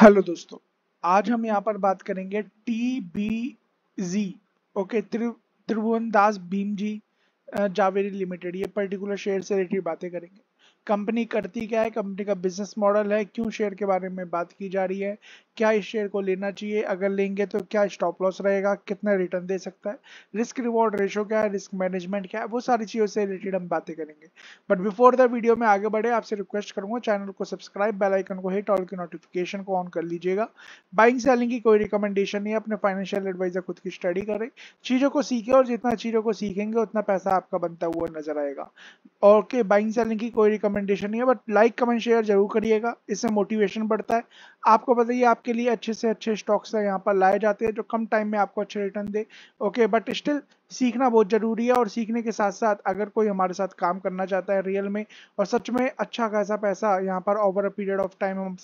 hello दोस्तों आज हम यहाँ पर बात करेंगे T B G okay Tribhuvan Das Bhimji Zaveri Limited ये पर्टिकुलर शेयर से रिलेटेड बातें करेंगे कंपनी करती क्या है कंपनी का बिजनेस मॉडल है क्यों शेयर के बारे में बात की जा रही है क्या इस शेयर को लेना चाहिए अगर लेंगे तो क्या स्टॉप लॉस रहेगा कितना रिटर्न दे सकता है रिस्क रिवॉर्ड रेशो क्या है रिस्क मैनेजमेंट क्या है वो सारी चीज़ों से रिलेटेड हम बातें करेंगे बट बिफोर द वीडियो में आगे बढ़े आपसे रिक्वेस्ट करूंगा चैनल को सब्सक्राइब बेलाइकन को हिट ऑल की नोटिफिकेशन को ऑन कर लीजिएगा बाइंग सेलिंग की कोई रिकमेंडेशन नहीं अपने फाइनेंशियल एडवाइजर खुद की स्टडी करें चीज़ों को सीखें और जितना चीज़ों को सीखेंगे उतना पैसा आपका बनता हुआ नजर आएगा ओके बाइंग सेलिंग की कोई रिकमेंडेशन नहीं है बट लाइक कमेंट शेयर जरूर करिएगा इससे मोटिवेशन बढ़ता है आपको बताइए आप आपके लिए अच्छे से अच्छे स्टॉक्स है यहाँ पर लाए जाते हैं जो कम टाइम में आपको अच्छे रिटर्न दे ओके बट स्टिल सीखना बहुत ज़रूरी है और सीखने के साथ साथ अगर कोई हमारे साथ काम करना चाहता है रियल में और सच में अच्छा खासा पैसा यहाँ पर over a period of time हम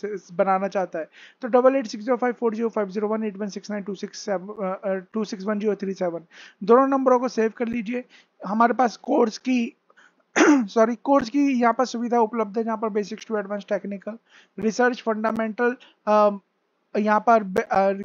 बनाना चाहता है तो double eight six zero five four zero five zero one eight one six nine two six seven two six one zero three seven दोनों नंबरों को सेव कर लीजिए हमारे पास कोर्स की सॉरी कोर्स की यहाँ पर सुविधा उपलब्ध है जहाँ पर basics to advance technical research fundamental यहाँ पर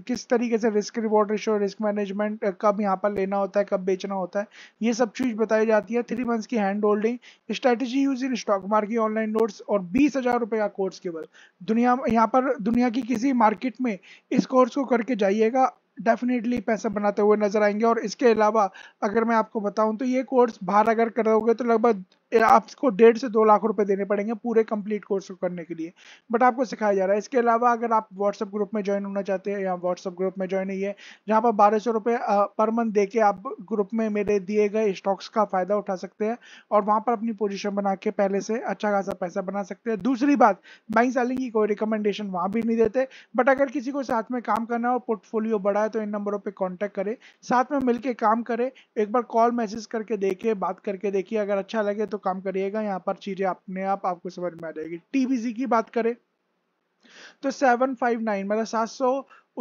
किस तरीके से risk reward ratio risk management कब यहाँ पर लेना होता है कब बेचना होता है ये सब चीज़ बताई जाती है थ्री मंथ्स की hand holding strategy use in stock market online notes और बीस हज़ार रुपये का कोर्स केवल दुनिया यहाँ पर दुनिया की किसी मार्केट में इस कोर्स को करके जाइएगा डेफिनेटली पैसा बनाते हुए नजर आएंगे और इसके अलावा अगर मैं आपको बताऊं तो ये कोर्स बाहर अगर करोगे तो लगभग आपको डेढ़ से दो लाख रुपए देने पड़ेंगे पूरे कंप्लीट कोर्स को करने के लिए बट आपको सिखाया जा रहा है इसके अलावा अगर आप व्हाट्सएप ग्रुप में ज्वाइन होना चाहते हैं या व्हाट्सएप ग्रुप में ज्वाइन है जहाँ पर बारह सौ रुपये पर मंथ दे के आप ग्रुप में मेरे दिए गए स्टॉक्स का फायदा उठा सकते हैं और वहाँ पर अपनी पोजिशन बना के पहले से अच्छा खासा पैसा बना सकते हैं दूसरी बात बाइंग सेलिंग की कोई रिकमेंडेशन वहाँ भी नहीं देते बट अगर किसी को साथ में काम करना और पोर्टफोलियो बढ़ाए है तो इन नंबरों पर कॉन्टैक्ट करें साथ में मिलकर काम करें एक बार कॉल मैसेज करके देखे बात करके देखिए अगर अच्छा लगे तो काम करिएगा यहाँ पर चीजें अपने आप आपको समझ में आ जाएगी टीबीसी की बात करें तो 759 मतलब सात सौ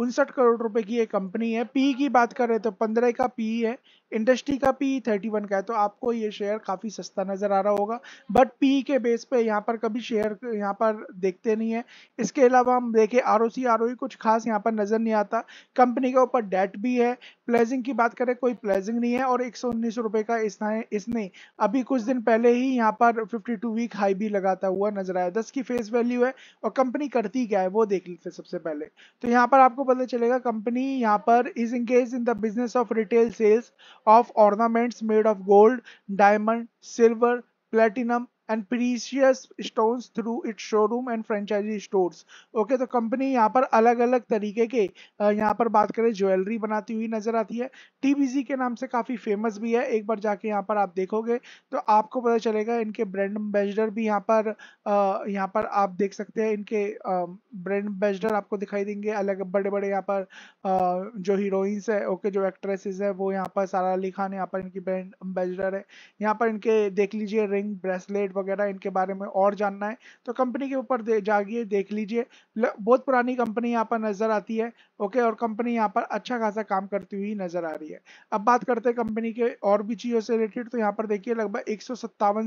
उनसठ करोड़ रुपए की ये कंपनी है पी की बात करें तो 15 का पी है इंडस्ट्री का पी थर्टी वन का है तो आपको ये शेयर काफ़ी सस्ता नज़र आ रहा होगा बट पी के बेस पे यहाँ पर कभी शेयर यहाँ पर देखते नहीं है इसके अलावा हम देखें R O C R O कुछ खास यहाँ पर नज़र नहीं आता कंपनी के ऊपर डेट भी है प्लेजिंग की बात करें कोई प्लेजिंग नहीं है और एक सौ उन्नीस रुपये का इसने इसने अभी कुछ दिन पहले ही यहाँ पर फिफ्टी टू वीक हाई भी लगाता हुआ नजर आया दस की फेस वैल्यू है और कंपनी करती क्या है वो देख लेते सबसे पहले तो यहाँ पर आपको पता चलेगा कंपनी यहाँ पर is engage in the business of retail sales of ornaments made of gold, diamond, silver, platinum and precious stones through its showroom and franchise stores okay तो कंपनी यहाँ पर अलग अलग तरीके के यहाँ पर बात करें ज्वेलरी बनाती हुई नजर आती है टीबीसी के नाम से काफी फेमस भी है एक बार जाके यहाँ पर आप देखोगे तो आपको पता चलेगा इनके ब्रांड एम्बेसडर भी यहाँ पर यहाँ पर आप देख सकते हैं इनके ब्रांड एम्बेसडर आपको दिखाई देंगे अलग बड़े बड़े यहाँ पर जो हीरोइंस है ओके जो एक्ट्रेसेस है वो यहाँ पर सारा अली खान यहाँ पर इनकी ब्रांड एम्बेसडर है यहाँ पर इनके देख लीजिए रिंग ब्रेसलेट वगैरह इनके बारे में और जानना है तो कंपनी के ऊपर दे, देख लीजिए बहुत पुरानी कंपनी यहाँ पर नजर आती है ओके और कंपनी यहाँ पर अच्छा खासा काम करती हुई नजर आ रही है अब बात करते हैं कंपनी के और भी चीज़ों से रिलेटेड तो यहाँ पर देखिए लगभग एक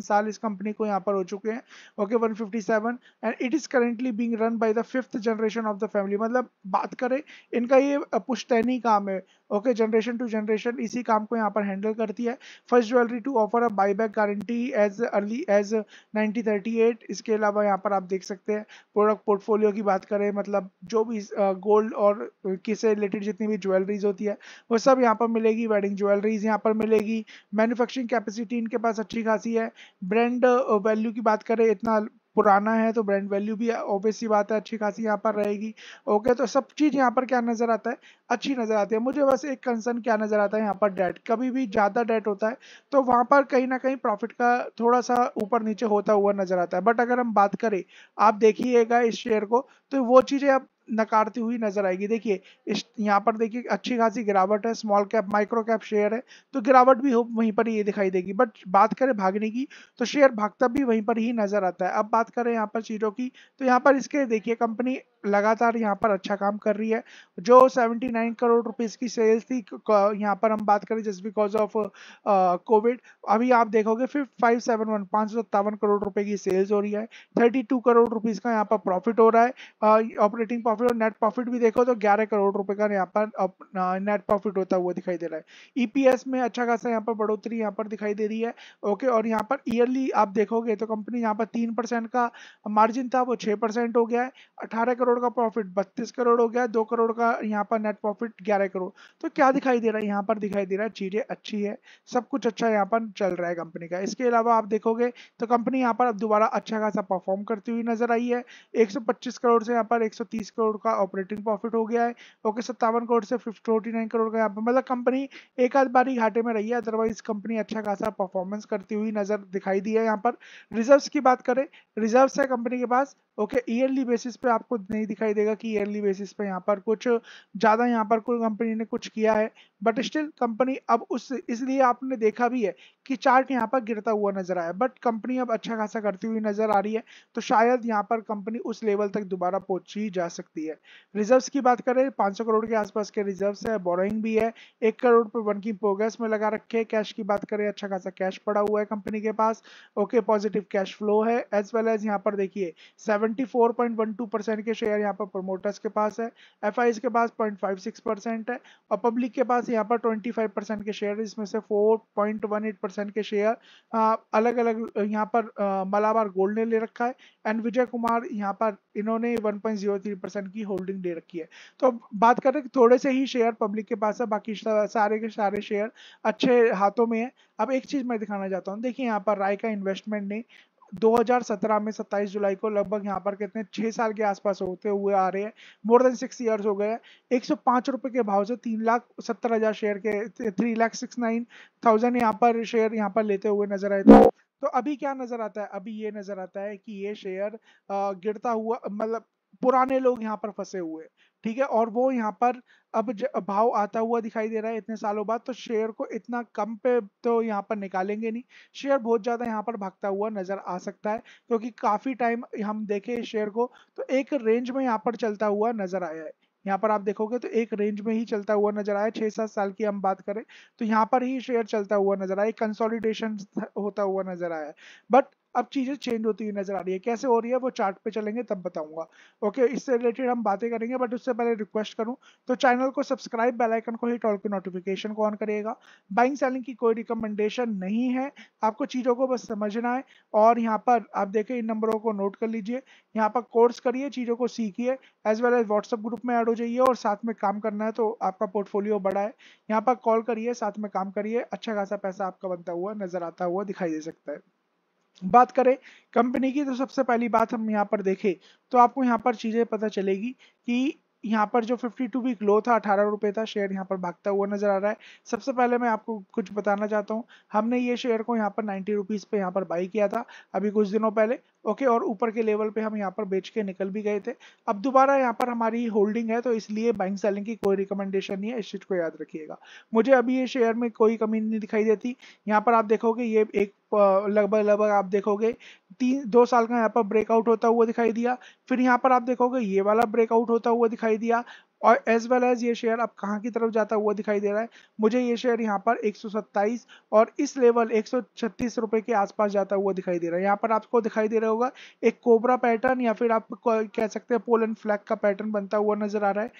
साल इस कंपनी को यहाँ पर हो चुके हैं okay one and it is currently being run by the fifth generation of the family मतलब बात करें इनका ये पुश्तैनी काम है ओके जनरेशन टू जनरेशन इसी काम को यहाँ पर हैंडल करती है first jewellery to offer a buy back guarantee as early as 1938 इसके अलावा यहाँ पर आप देख सकते हैं प्रोडक्ट पोर्टफोलियो की बात करें मतलब जो भी गोल्ड और से रिलेटेड जितनी भी ज्वेलरीज होती है वो सब यहाँ पर मिलेगी वेडिंग ज्वेलरीज यहाँ पर मिलेगी मैन्युफैक्चरिंग कैपेसिटी इनके पास अच्छी खासी है ब्रांड वैल्यू uh, की बात करें इतना पुराना है तो ब्रांड वैल्यू भी ऑब्वियसली बात है अच्छी खासी यहाँ पर रहेगी ओके तो सब चीज़ यहाँ पर क्या नज़र आता है अच्छी नज़र आती है मुझे बस एक कंसर्न क्या नज़र आता है यहाँ पर डेट कभी भी ज़्यादा डेट होता है तो वहाँ पर कहीं ना कहीं प्रॉफिट का थोड़ा सा ऊपर नीचे होता हुआ नज़र आता है बट अगर हम बात करें आप देखिएगा इस शेयर को तो वो चीज़ें अब नकारती हुई नजर आएगी देखिए इस यहाँ पर देखिए अच्छी खासी गिरावट है small cap micro cap share है तो गिरावट भी हो वहीं पर ये दिखाई देगी बट बात करें भागने की तो शेयर भागता भी वहीं पर ही नजर आता है अब बात करें यहाँ पर चीज़ों की तो यहाँ पर इसके देखिए कंपनी लगातार यहाँ पर अच्छा काम कर रही है जो 79 करोड़ रुपीस की सेल्स थी यहाँ पर हम बात करें जस्ट बिकॉज ऑफ कोविड अभी आप देखोगे फिफ्ट फाइव सेवन वन पाँच सौ सत्तावन करोड़ रुपए की सेल्स हो रही है 32 करोड़ रुपीस का यहाँ पर प्रॉफिट हो रहा है ऑपरेटिंग uh, प्रॉफिट और नेट प्रॉफिट भी देखो तो 11 करोड़ रुपए का यहाँ पर नेट प्रॉफिट होता हुआ दिखाई दे रहा है ईपीएस में अच्छा खासा यहाँ पर बढ़ोतरी यहाँ पर दिखाई दे रही है ओके और यहाँ पर ईयरली आप देखोगे तो कंपनी यहाँ पर तीन का मार्जिन था वो छह हो गया है अठारह करोड़ का प्रॉफिट बत्तीस करोड़ हो गया दो करोड़ का यहाँ पर नेट प्रॉफिट ग्यारह करोड़ तो क्या दिखाई दे रहा है यहाँ पर दिखाई दे रहा है चीज़ें अच्छी है सब कुछ अच्छा यहाँ पर चल रहा है कंपनी का इसके अलावा आप देखोगे तो कंपनी यहाँ पर अब दोबारा अच्छा खासा परफॉर्म करती हुई नजर आई है 125 करोड़ से यहाँ पर एक करोड़ करोड़ का ऑपरेटिंग प्रॉफिट हो गया है ओके सत्तावन करोड़ से फोर्टी नाइन करोड़ का यहाँ पे मतलब कंपनी एक आध बारी घाटे में रही है अदरवाइज कंपनी अच्छा खासा परफॉर्मेंस करती हुई नजर दिखाई दी है यहाँ पर रिजर्व की बात करें रिजर्व है कंपनी के पास ओके ईयरली बेसिस पे आपको नहीं दिखाई देगा कि ईयरली बेसिस पे यहाँ पर कुछ ज़्यादा यहाँ पर कोई कंपनी ने कुछ किया है बट स्टिल कंपनी अब उस इसलिए आपने देखा भी है कि चार्ट यहाँ पर गिरता हुआ नजर आया बट कंपनी अब अच्छा खासा करती हुई नजर आ रही है तो शायद यहाँ पर कंपनी उस लेवल तक दोबारा पहुंची जा सकती है रिजर्व्स की बात करें 500 करोड़ के आसपास के रिजर्व्स है बोरोइंग भी है एक करोड़ पर वन की प्रोग्रेस में लगा रखे है कैश की बात करें अच्छा खासा कैश पड़ा हुआ है कंपनी के पास ओके पॉजिटिव कैश फ्लो है एज वेल एज यहाँ पर देखिए सेवन 74.12 परसेंट के शेयर यहाँ पर प्रमोटर्स के पास है एफ के पास 0.56 परसेंट है और पब्लिक के पास यहाँ पर 25 परसेंट के शेयर इसमें से 4.18 परसेंट के शेयर हाँ, अलग अलग यहाँ पर आ, मलाबार गोल्ड ने ले रखा है एंड विजय कुमार यहाँ पर इन्होंने 1.03 परसेंट की होल्डिंग ले रखी है तो बात करें थोड़े से ही शेयर पब्लिक के पास है बाकी सारे के सारे शेयर अच्छे हाथों में है अब एक चीज मैं दिखाना चाहता हूँ देखिए यहाँ पर राय का इन्वेस्टमेंट ने 2017 में 27 जुलाई को लगभग यहाँ पर कितने छह साल के आसपास होते हुए आ रहे हैं मोर देन सिक्स ईयर्स हो गए हैं एक सौ पांच रुपए के भाव से तीन लाख सत्तर हजार शेयर के three lakh six nine thousand यहाँ पर शेयर यहाँ पर लेते हुए नजर आए थे तो अभी क्या नजर आता है अभी ये नजर आता है कि ये शेयर गिरता हुआ मतलब पुराने लोग यहाँ पर फंसे हुए ठीक है और वो यहाँ पर अब भाव आता हुआ दिखाई दे रहा है इतने सालों बाद तो शेयर को इतना कम पे तो यहाँ पर निकालेंगे नहीं शेयर बहुत ज़्यादा यहाँ पर भागता हुआ नज़र आ सकता है क्योंकि काफ़ी टाइम हम देखे इस शेयर को तो एक रेंज में यहाँ पर चलता हुआ नज़र आया है यहाँ पर आप देखोगे तो एक रेंज में ही चलता हुआ नजर आया छह सात साल की हम बात करें तो यहाँ पर ही शेयर चलता हुआ नजर आया कंसोलिडेशन होता हुआ नजर आया बट अब चीज़ें चेंज होती हुई नजर आ रही है कैसे हो रही है वो चार्ट पे चलेंगे तब बताऊंगा ओके इससे रिलेटेड हम बातें करेंगे बट उससे पहले रिक्वेस्ट करूँ तो चैनल को सब्सक्राइब बेल आइकन को हिट ऑल के नोटिफिकेशन को ऑन करिएगा बाइंग सेलिंग की कोई रिकमेंडेशन नहीं है आपको चीज़ों को बस समझना है और यहाँ पर आप देखें इन नंबरों को नोट कर लीजिए यहाँ पर कोर्स करिए चीज़ों को सीखिए as well as WhatsApp group में ऐड हो जाइए और साथ में काम करना है तो आपका पोर्टफोलियो बड़ा है यहाँ पर कॉल करिए साथ में काम करिए अच्छा खासा पैसा आपका बनता हुआ नजर आता हुआ दिखाई दे सकता है बात करें कंपनी की तो सबसे पहली बात हम यहाँ पर देखें तो आपको यहाँ पर चीज़ें पता चलेगी कि यहाँ पर जो 52 वीक लो था अठारह रुपए था शेयर यहाँ पर भागता हुआ नजर आ रहा है सबसे पहले मैं आपको कुछ बताना चाहता हूँ हमने ये शेयर को यहाँ पर नाइन्टी रुपीज़ पे यहाँ पर बाई किया था अभी कुछ दिनों पहले ओके और ऊपर के लेवल पे हम यहाँ पर बेच के निकल भी गए थे अब दोबारा यहाँ पर हमारी होल्डिंग है तो इसलिए बाइंग सेलिंग की कोई रिकमेंडेशन नहीं है इस चीज़ को याद रखिएगा मुझे अभी ये शेयर में कोई कमी नहीं दिखाई देती यहाँ पर आप देखोगे ये एक लगभग लगभग आप देखोगे तीन दो साल का यहाँ पर ब्रेकआउट होता हुआ दिखाई दिया फिर यहाँ पर आप देखोगे ये वाला ब्रेकआउट होता हुआ दिखाई दिया और एज वेल एज ये शेयर अब कहाँ की तरफ जाता हुआ दिखाई दे रहा है मुझे ये शेयर यहाँ पर 127 और इस लेवल एक रुपए के आसपास जाता हुआ दिखाई दे रहा है यहाँ पर आपको दिखाई दे रहा होगा एक कोबरा पैटर्न या फिर आप कह सकते हैं पोलन फ्लैग का पैटर्न बनता हुआ नजर आ रहा है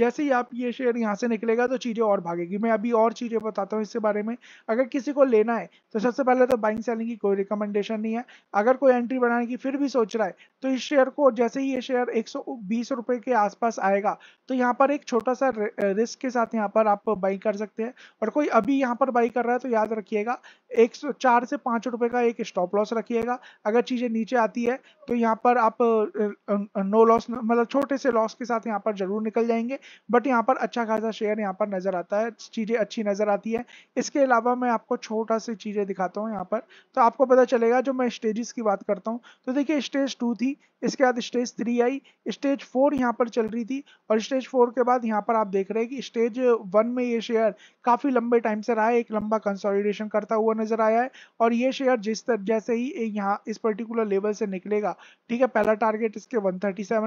जैसे ही आप ये शेयर यहाँ से निकलेगा तो चीज़ें और भागेगी मैं अभी और चीज़ें बताता हूँ इसके बारे में अगर किसी को लेना है तो सबसे पहले तो बाइंग सेलिंग की कोई रिकमेंडेशन नहीं है अगर कोई एंट्री बनाने की फिर भी सोच रहा है तो इस शेयर को जैसे ही ये शेयर एक सौ के आसपास आएगा तो यहाँ यहाँ पर एक छोटा सा रिस्क के साथ यहाँ पर आप बाई कर सकते हैं और कोई अभी यहाँ पर बाई कर रहा है तो याद रखिएगा एक चार से पाँच रुपए का एक स्टॉप लॉस रखिएगा अगर चीज़ें नीचे आती है तो यहाँ पर आप नो लॉस मतलब छोटे से लॉस के साथ यहाँ पर जरूर निकल जाएंगे बट यहाँ पर अच्छा खासा शेयर यहाँ पर नज़र आता है चीज़ें अच्छी नज़र आती है इसके अलावा मैं आपको छोटा सी चीज़ें दिखाता हूँ यहाँ पर तो आपको पता चलेगा जो मैं स्टेजेस की बात करता हूँ तो देखिए स्टेज टू थी इसके बाद स्टेज थ्री आई स्टेज फोर यहाँ पर चल रही थी और स्टेज फोर के बाद यहाँ पर आप देख रहे हैं कि स्टेज वन में ये शेयर काफ़ी लंबे टाइम से रहा है एक लंबा कंसोलिडेशन करता हुआ नजर आया है और ये शेयर जिस तरह जैसे ही यहाँ इस पर्टिकुलर लेवल से निकलेगा ठीक है पहला टारगेट इसके वन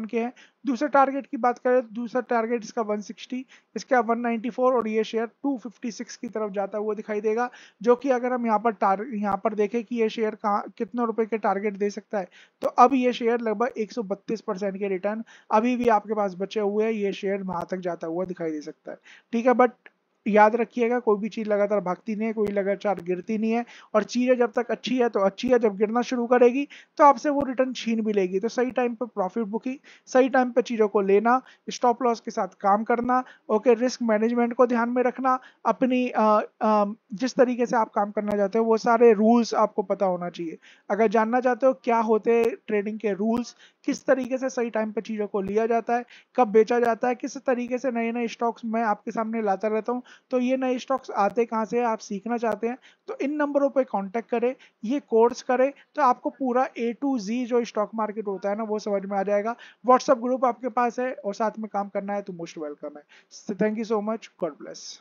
के हैं दूसरे टारगेट की बात करें दूसरा टारगेट इसका वन इसका वन और ये शेयर टू की तरफ जाता हुआ दिखाई देगा जो कि अगर हम यहाँ पर यहाँ पर देखें कि ये शेयर कहाँ कितने रुपए के टारगेट दे सकता है तो अब ये शेयर लगभग सौ 132 परसेंट के रिटर्न अभी भी आपके पास बचे हुए हैं ये शेयर वहां तक जाता हुआ दिखाई दे सकता है ठीक है बट याद रखिएगा कोई भी चीज़ लगातार भागती नहीं है कोई लगातार गिरती नहीं है और चीज़ें जब तक अच्छी है तो अच्छी है जब गिरना शुरू करेगी तो आपसे वो रिटर्न छीन भी लेगी तो सही टाइम पर प्रॉफिट बुकिंग सही टाइम पर चीज़ों को लेना स्टॉप लॉस के साथ काम करना ओके रिस्क मैनेजमेंट को ध्यान में रखना अपनी आ, आ, जिस तरीके से आप काम करना चाहते हो वो सारे रूल्स आपको पता होना चाहिए अगर जानना चाहते हो क्या होते ट्रेडिंग के रूल्स किस तरीके से सही टाइम पर चीज़ों को लिया जाता है कब बेचा जाता है किस तरीके से नए नए स्टॉक्स मैं आपके सामने लाता रहता हूँ तो ये नए स्टॉक्स आते कहाँ से आप सीखना चाहते हैं तो इन नंबरों पर कॉन्टैक्ट करें ये कोर्स करें तो आपको पूरा ए टू जी जो स्टॉक मार्केट होता है ना वो समझ में आ जाएगा व्हाट्सअप ग्रुप आपके पास है और साथ में काम करना है तो मोस्ट वेलकम है thank you so much God bless